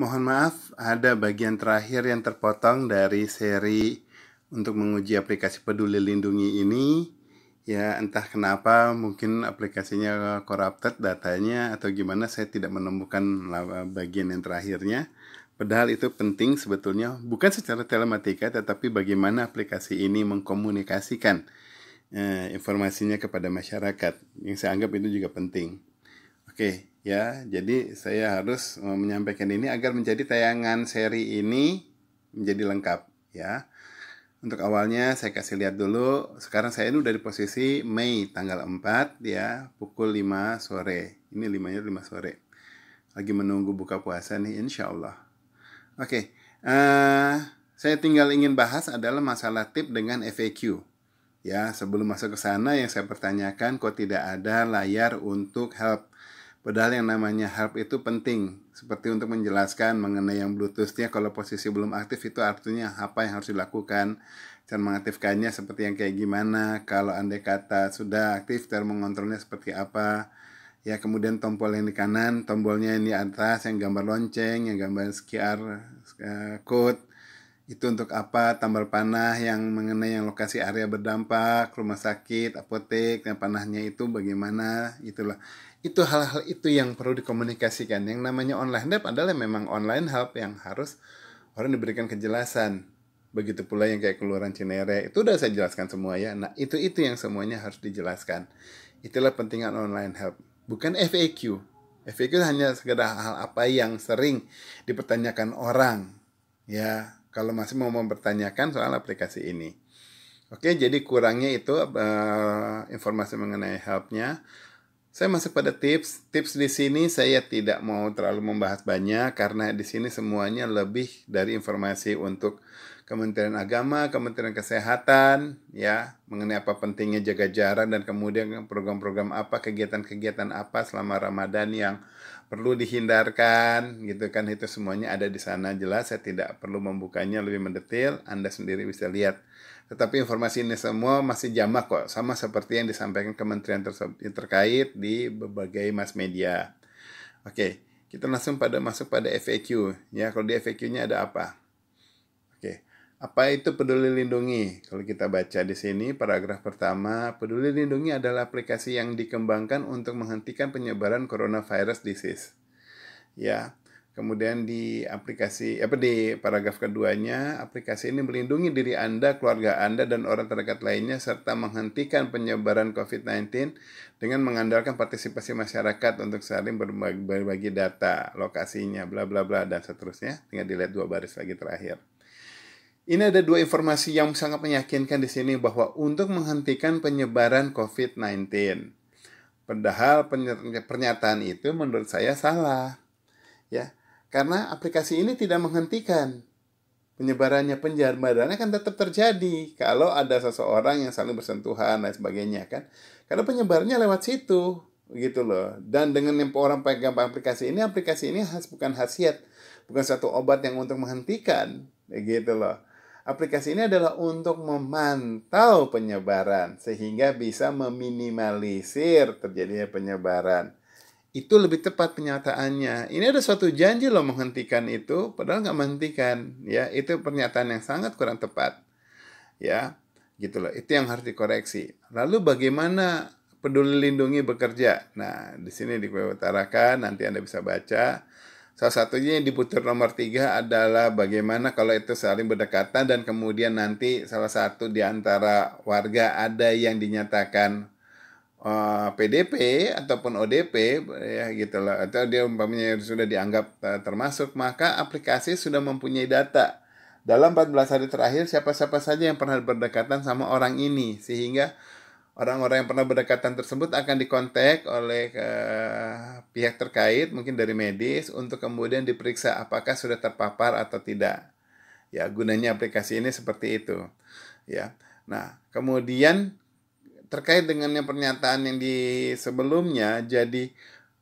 Mohon maaf, ada bagian terakhir yang terpotong dari seri untuk menguji aplikasi Peduli Lindungi ini. Ya, entah kenapa mungkin aplikasinya corrupted datanya atau gimana saya tidak menemukan bagian yang terakhirnya. Padahal itu penting sebetulnya bukan secara telematika tetapi bagaimana aplikasi ini mengkomunikasikan eh, informasinya kepada masyarakat yang saya anggap itu juga penting. Oke, ya jadi saya harus eh, menyampaikan ini agar menjadi tayangan seri ini menjadi lengkap ya untuk awalnya saya kasih lihat dulu sekarang saya ini udah di posisi Mei tanggal 4 ya pukul 5 sore ini 5 nya 5 sore lagi menunggu buka puasa nih insya Allah oke okay. uh, eh, saya tinggal ingin bahas adalah masalah tip dengan FAQ ya sebelum masuk ke sana yang saya pertanyakan kok tidak ada layar untuk help Padahal yang namanya harp itu penting, seperti untuk menjelaskan mengenai yang Bluetoothnya kalau posisi belum aktif itu artinya apa yang harus dilakukan, cara mengaktifkannya seperti yang kayak gimana, kalau andai kata sudah aktif, cara mengontrolnya seperti apa, ya kemudian tombol yang di kanan, tombolnya yang di atas, yang gambar lonceng, yang gambar QR eh, code, itu untuk apa tambal panah yang mengenai yang lokasi area berdampak, rumah sakit, apotek, yang panahnya itu bagaimana, itulah. Itu hal-hal itu yang perlu dikomunikasikan. Yang namanya online help adalah memang online help yang harus orang diberikan kejelasan. Begitu pula yang kayak keluaran Cinere, itu udah saya jelaskan semua ya. Nah, itu-itu yang semuanya harus dijelaskan. Itulah pentingnya online help Bukan FAQ. FAQ hanya sekedar hal apa yang sering dipertanyakan orang. Ya, kalau masih mau mempertanyakan soal aplikasi ini. Oke, jadi kurangnya itu uh, informasi mengenai helpnya. Saya masuk pada tips. Tips di sini saya tidak mau terlalu membahas banyak karena di sini semuanya lebih dari informasi untuk Kementerian Agama, Kementerian Kesehatan, ya, mengenai apa pentingnya jaga jarak dan kemudian program-program apa, kegiatan-kegiatan apa selama Ramadan yang perlu dihindarkan gitu kan itu semuanya ada di sana jelas saya tidak perlu membukanya lebih mendetail Anda sendiri bisa lihat tetapi informasi ini semua masih jamak kok sama seperti yang disampaikan kementerian terkait di berbagai mass media oke kita langsung pada masuk pada FAQ ya kalau di FAQ-nya ada apa apa itu Peduli Lindungi? Kalau kita baca di sini paragraf pertama, Peduli Lindungi adalah aplikasi yang dikembangkan untuk menghentikan penyebaran coronavirus disease. Ya. Kemudian di aplikasi apa di paragraf keduanya, aplikasi ini melindungi diri Anda, keluarga Anda dan orang terdekat lainnya serta menghentikan penyebaran COVID-19 dengan mengandalkan partisipasi masyarakat untuk saling berbagi, data, lokasinya, bla bla bla dan seterusnya. Tinggal dilihat dua baris lagi terakhir. Ini ada dua informasi yang sangat meyakinkan di sini bahwa untuk menghentikan penyebaran COVID-19. Padahal pernyataan itu menurut saya salah. Ya, karena aplikasi ini tidak menghentikan penyebarannya penyebarannya kan tetap terjadi kalau ada seseorang yang saling bersentuhan dan sebagainya kan. Karena penyebarannya lewat situ gitu loh. Dan dengan orang pegang aplikasi ini, aplikasi ini khas bukan khasiat, bukan satu obat yang untuk menghentikan gitu loh Aplikasi ini adalah untuk memantau penyebaran sehingga bisa meminimalisir terjadinya penyebaran. Itu lebih tepat pernyataannya. Ini ada suatu janji loh menghentikan itu, padahal nggak menghentikan. Ya, itu pernyataan yang sangat kurang tepat. Ya, gitu loh. Itu yang harus dikoreksi. Lalu bagaimana peduli lindungi bekerja? Nah, di sini diutarakan, nanti Anda bisa baca Salah satunya yang diputar nomor tiga adalah bagaimana kalau itu saling berdekatan dan kemudian nanti salah satu di antara warga ada yang dinyatakan uh, eh, PDP ataupun ODP ya gitu loh atau dia umpamanya sudah dianggap uh, termasuk maka aplikasi sudah mempunyai data dalam 14 hari terakhir siapa-siapa saja yang pernah berdekatan sama orang ini sehingga orang-orang yang pernah berdekatan tersebut akan dikontak oleh uh, pihak terkait, mungkin dari medis, untuk kemudian diperiksa apakah sudah terpapar atau tidak. Ya, gunanya aplikasi ini seperti itu. Ya, nah kemudian terkait dengan yang pernyataan yang di sebelumnya, jadi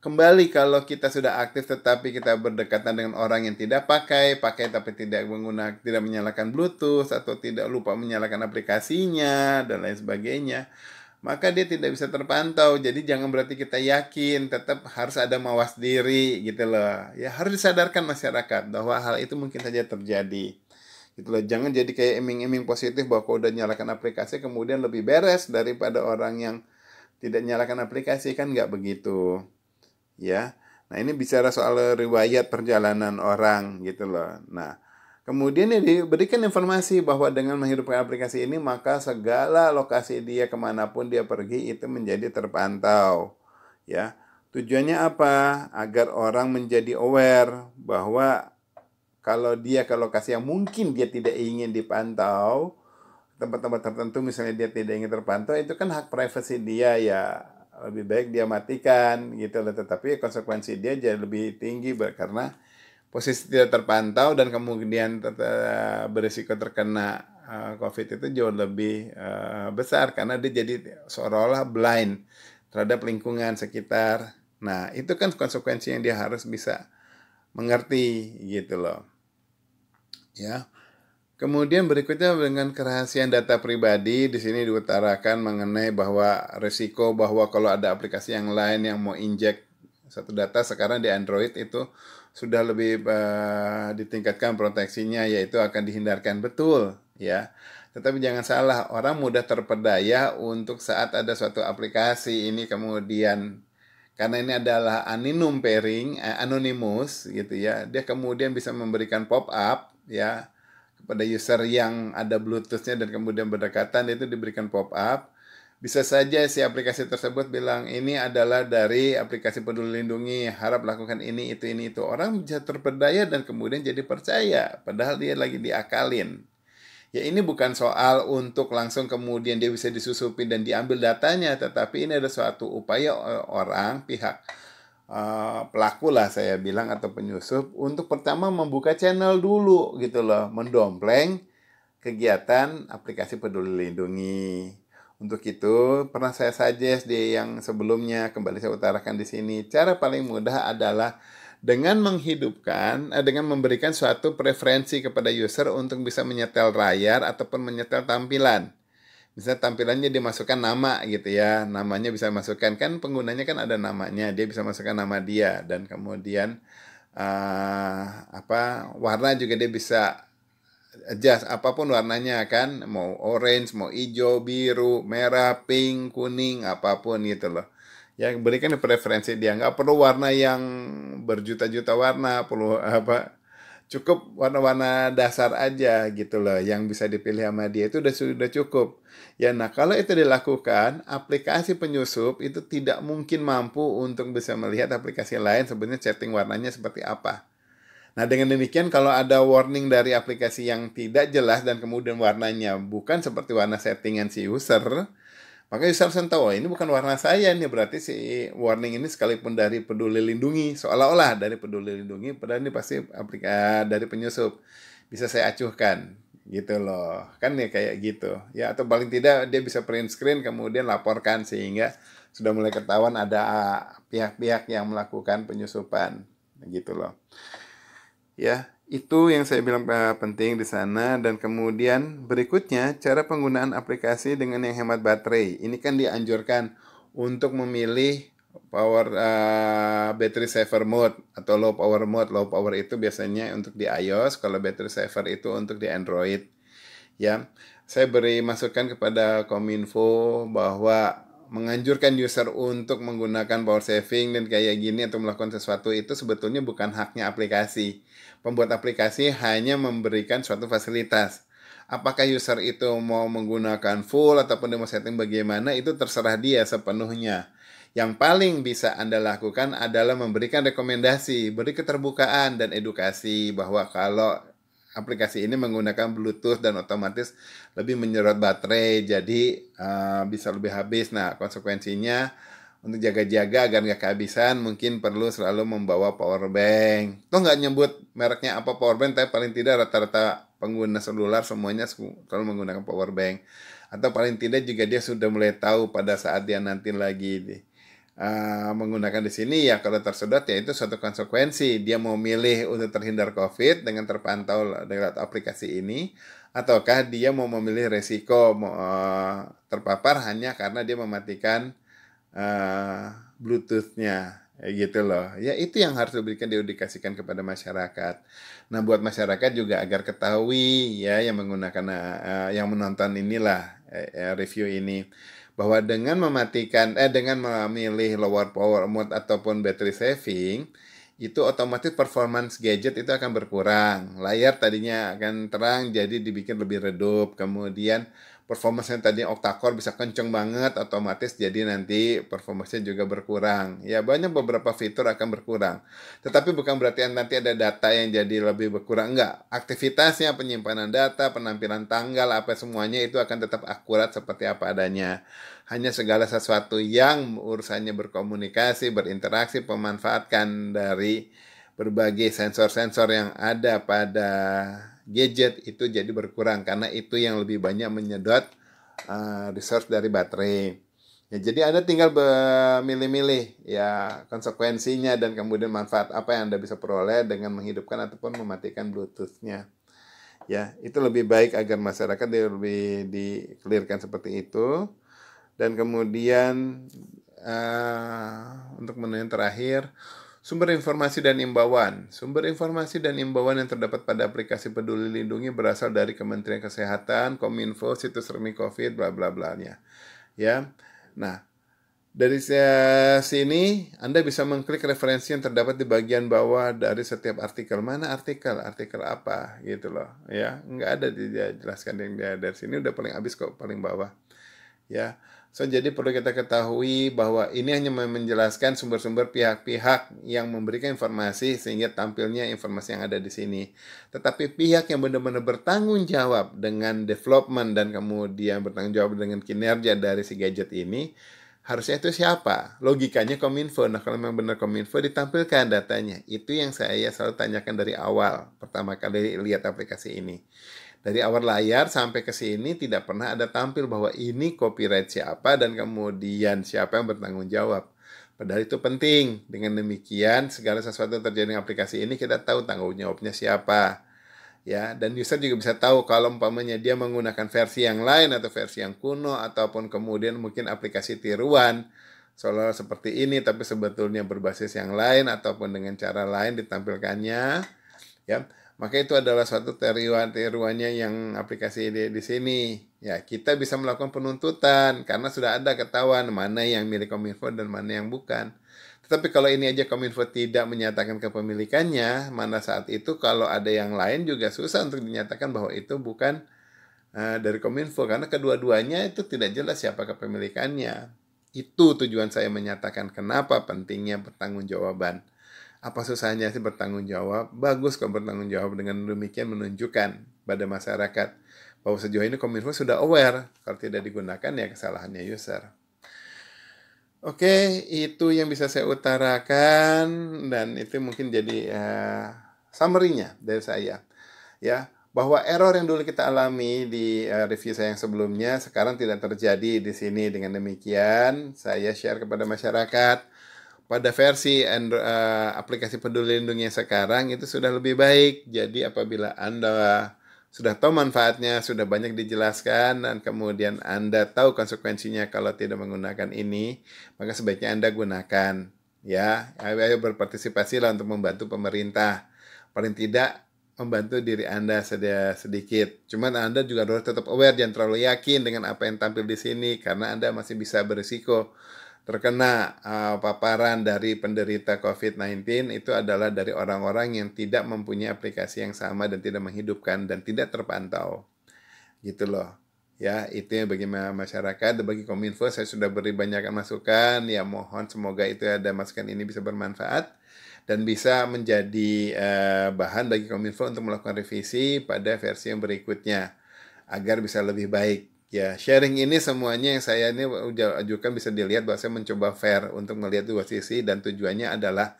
kembali kalau kita sudah aktif tetapi kita berdekatan dengan orang yang tidak pakai, pakai tapi tidak menggunakan, tidak menyalakan Bluetooth atau tidak lupa menyalakan aplikasinya dan lain sebagainya maka dia tidak bisa terpantau. Jadi jangan berarti kita yakin, tetap harus ada mawas diri gitu loh. Ya harus disadarkan masyarakat bahwa hal itu mungkin saja terjadi. Gitu loh. Jangan jadi kayak iming-iming positif bahwa kau udah nyalakan aplikasi kemudian lebih beres daripada orang yang tidak nyalakan aplikasi kan nggak begitu. Ya. Nah, ini bicara soal riwayat perjalanan orang gitu loh. Nah, Kemudian dia diberikan informasi bahwa dengan menghidupkan aplikasi ini maka segala lokasi dia kemanapun dia pergi itu menjadi terpantau. Ya, tujuannya apa? Agar orang menjadi aware bahwa kalau dia ke lokasi yang mungkin dia tidak ingin dipantau, tempat-tempat tertentu misalnya dia tidak ingin terpantau itu kan hak privasi dia ya lebih baik dia matikan gitu loh tetapi konsekuensi dia jadi lebih tinggi karena posisi tidak terpantau dan kemudian ter berisiko terkena uh, COVID itu jauh lebih uh, besar karena dia jadi seolah-olah blind terhadap lingkungan sekitar. Nah, itu kan konsekuensi yang dia harus bisa mengerti gitu loh. Ya. Kemudian berikutnya dengan kerahasiaan data pribadi di sini diutarakan mengenai bahwa risiko bahwa kalau ada aplikasi yang lain yang mau injek satu data sekarang di Android itu sudah lebih uh, ditingkatkan proteksinya yaitu akan dihindarkan betul ya. Tetapi jangan salah, orang mudah terpedaya untuk saat ada suatu aplikasi ini kemudian karena ini adalah anonymous pairing, eh, anonymous gitu ya. Dia kemudian bisa memberikan pop up ya kepada user yang ada bluetoothnya dan kemudian berdekatan itu diberikan pop up bisa saja si aplikasi tersebut bilang ini adalah dari aplikasi peduli lindungi, harap lakukan ini, itu, ini, itu. Orang bisa terpedaya dan kemudian jadi percaya, padahal dia lagi diakalin. Ya ini bukan soal untuk langsung kemudian dia bisa disusupi dan diambil datanya, tetapi ini ada suatu upaya e, orang, pihak Uh, pelaku lah saya bilang atau penyusup untuk pertama membuka channel dulu gitu loh mendompleng kegiatan aplikasi peduli lindungi untuk itu, pernah saya suggest di yang sebelumnya kembali saya utarakan di sini, cara paling mudah adalah dengan menghidupkan eh, dengan memberikan suatu preferensi kepada user untuk bisa menyetel layar ataupun menyetel tampilan. Bisa tampilannya dimasukkan nama gitu ya. Namanya bisa masukkan kan penggunanya kan ada namanya, dia bisa masukkan nama dia dan kemudian uh, apa warna juga dia bisa jas apapun warnanya kan mau orange mau hijau biru merah pink kuning apapun gitu loh ya berikan preferensi dia nggak perlu warna yang berjuta-juta warna perlu apa cukup warna-warna dasar aja gitu loh yang bisa dipilih sama dia itu udah sudah cukup ya nah kalau itu dilakukan aplikasi penyusup itu tidak mungkin mampu untuk bisa melihat aplikasi lain sebenarnya setting warnanya seperti apa Nah, dengan demikian kalau ada warning dari aplikasi yang tidak jelas dan kemudian warnanya bukan seperti warna settingan si user, maka user harus tahu, oh, ini bukan warna saya ini berarti si warning ini sekalipun dari peduli lindungi, seolah-olah dari peduli lindungi, padahal ini pasti aplikasi eh, dari penyusup. Bisa saya acuhkan, gitu loh. Kan ya kayak gitu. Ya, atau paling tidak dia bisa print screen, kemudian laporkan sehingga sudah mulai ketahuan ada eh, pihak-pihak yang melakukan penyusupan, gitu loh ya itu yang saya bilang eh, penting di sana dan kemudian berikutnya cara penggunaan aplikasi dengan yang hemat baterai ini kan dianjurkan untuk memilih power uh, battery saver mode atau low power mode low power itu biasanya untuk di iOS kalau battery saver itu untuk di Android ya saya beri masukan kepada Kominfo bahwa menganjurkan user untuk menggunakan power saving dan kayak gini atau melakukan sesuatu itu sebetulnya bukan haknya aplikasi. Pembuat aplikasi hanya memberikan suatu fasilitas. Apakah user itu mau menggunakan full ataupun demo setting bagaimana itu terserah dia sepenuhnya. Yang paling bisa Anda lakukan adalah memberikan rekomendasi, beri keterbukaan dan edukasi bahwa kalau aplikasi ini menggunakan Bluetooth dan otomatis lebih menyerot baterai, jadi uh, bisa lebih habis. Nah, konsekuensinya untuk jaga-jaga agar nggak kehabisan mungkin perlu selalu membawa power bank. Tuh nggak nyebut mereknya apa power bank, tapi paling tidak rata-rata pengguna seluler semuanya selalu menggunakan power bank. Atau paling tidak juga dia sudah mulai tahu pada saat dia nanti lagi Eh, menggunakan di sini ya kalau tersedot ya itu suatu konsekuensi dia mau milih untuk terhindar COVID dengan terpantau lewat aplikasi ini ataukah dia mau memilih resiko uh, terpapar hanya karena dia mematikan uh, Bluetooth-nya gitu loh. Ya itu yang harus diberikan diedukasikan kepada masyarakat. Nah, buat masyarakat juga agar ketahui ya yang menggunakan uh, yang menonton inilah uh, review ini bahwa dengan mematikan eh dengan memilih lower power mode ataupun battery saving itu otomatis performance gadget itu akan berkurang. Layar tadinya akan terang jadi dibikin lebih redup. Kemudian performance yang tadi octa-core bisa kenceng banget otomatis jadi nanti performance juga berkurang. Ya banyak beberapa fitur akan berkurang. Tetapi bukan berarti nanti ada data yang jadi lebih berkurang enggak. Aktivitasnya, penyimpanan data, penampilan tanggal apa semuanya itu akan tetap akurat seperti apa adanya. Hanya segala sesuatu yang urusannya berkomunikasi, berinteraksi, pemanfaatkan dari berbagai sensor-sensor yang ada pada gadget itu jadi berkurang karena itu yang lebih banyak menyedot uh, resource dari baterai. Ya, jadi Anda tinggal memilih-milih ya konsekuensinya dan kemudian manfaat apa yang Anda bisa peroleh dengan menghidupkan ataupun mematikan Bluetooth-nya. Ya, itu lebih baik agar masyarakat lebih dikelirkan seperti itu. Dan kemudian uh, untuk menu yang terakhir, Sumber informasi dan imbauan. Sumber informasi dan imbauan yang terdapat pada aplikasi Peduli Lindungi berasal dari Kementerian Kesehatan, Kominfo, situs resmi Covid, bla bla bla nya. Ya. Nah, dari sini Anda bisa mengklik referensi yang terdapat di bagian bawah dari setiap artikel. Mana artikel? Artikel apa gitu loh, ya. Enggak ada dijelaskan yang dari sini udah paling habis kok paling bawah ya. So jadi perlu kita ketahui bahwa ini hanya menjelaskan sumber-sumber pihak-pihak yang memberikan informasi sehingga tampilnya informasi yang ada di sini. Tetapi pihak yang benar-benar bertanggung jawab dengan development dan kemudian bertanggung jawab dengan kinerja dari si gadget ini harusnya itu siapa? Logikanya Kominfo. Nah, kalau memang benar Kominfo ditampilkan datanya. Itu yang saya selalu tanyakan dari awal pertama kali lihat aplikasi ini dari awal layar sampai ke sini tidak pernah ada tampil bahwa ini copyright siapa dan kemudian siapa yang bertanggung jawab. Padahal itu penting. Dengan demikian segala sesuatu yang terjadi dengan aplikasi ini kita tahu tanggung jawabnya siapa. Ya, dan user juga bisa tahu kalau umpamanya dia menggunakan versi yang lain atau versi yang kuno ataupun kemudian mungkin aplikasi tiruan seolah seperti ini tapi sebetulnya berbasis yang lain ataupun dengan cara lain ditampilkannya ya maka itu adalah suatu teriwan-teriwannya yang aplikasi di, di sini. Ya, kita bisa melakukan penuntutan karena sudah ada ketahuan mana yang milik Kominfo dan mana yang bukan. Tetapi kalau ini aja Kominfo tidak menyatakan kepemilikannya, mana saat itu kalau ada yang lain juga susah untuk dinyatakan bahwa itu bukan uh, dari Kominfo karena kedua-duanya itu tidak jelas siapa kepemilikannya. Itu tujuan saya menyatakan kenapa pentingnya pertanggungjawaban apa susahnya sih bertanggung jawab? Bagus kok bertanggung jawab dengan demikian menunjukkan pada masyarakat bahwa sejauh ini Kominfo sudah aware kalau tidak digunakan ya kesalahannya user. Oke, okay, itu yang bisa saya utarakan dan itu mungkin jadi uh, summary-nya dari saya. Ya, bahwa error yang dulu kita alami di uh, review saya yang sebelumnya sekarang tidak terjadi di sini dengan demikian saya share kepada masyarakat pada versi Android, uh, eh, aplikasi peduli lindungi sekarang itu sudah lebih baik. Jadi apabila Anda sudah tahu manfaatnya, sudah banyak dijelaskan, dan kemudian Anda tahu konsekuensinya kalau tidak menggunakan ini, maka sebaiknya Anda gunakan. Ya, ayo, ayo berpartisipasi lah untuk membantu pemerintah. Paling tidak membantu diri Anda sedikit. Cuman Anda juga harus tetap aware, jangan terlalu yakin dengan apa yang tampil di sini, karena Anda masih bisa berisiko terkena uh, paparan dari penderita COVID-19 itu adalah dari orang-orang yang tidak mempunyai aplikasi yang sama dan tidak menghidupkan dan tidak terpantau. Gitu loh. Ya, itu yang bagi masyarakat, bagi Kominfo saya sudah beri banyak masukan. Ya, mohon semoga itu ada masukan ini bisa bermanfaat dan bisa menjadi uh, bahan bagi Kominfo untuk melakukan revisi pada versi yang berikutnya agar bisa lebih baik ya sharing ini semuanya yang saya ini ajukan bisa dilihat bahwa saya mencoba fair untuk melihat dua sisi dan tujuannya adalah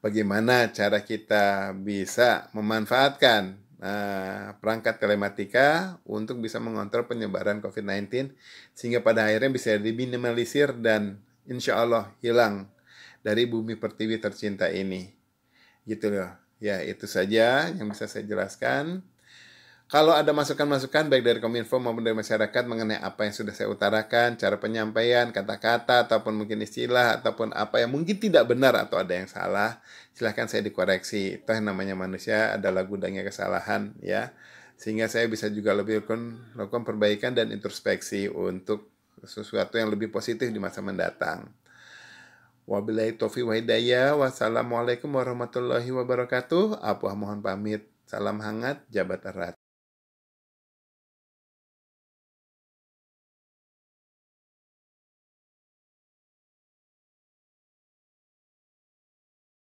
bagaimana cara kita bisa memanfaatkan uh, perangkat telematika untuk bisa mengontrol penyebaran COVID-19 sehingga pada akhirnya bisa diminimalisir dan insya Allah hilang dari bumi pertiwi tercinta ini gitu loh ya itu saja yang bisa saya jelaskan kalau ada masukan-masukan baik dari Kominfo maupun dari masyarakat mengenai apa yang sudah saya utarakan, cara penyampaian, kata-kata, ataupun mungkin istilah, ataupun apa yang mungkin tidak benar atau ada yang salah, silahkan saya dikoreksi. Toh namanya manusia adalah gudangnya kesalahan ya. Sehingga saya bisa juga lebih melakukan perbaikan dan introspeksi untuk sesuatu yang lebih positif di masa mendatang. Wabillahi taufiq wa hidayah. Wassalamualaikum warahmatullahi wabarakatuh. Apuah mohon pamit. Salam hangat, jabat erat.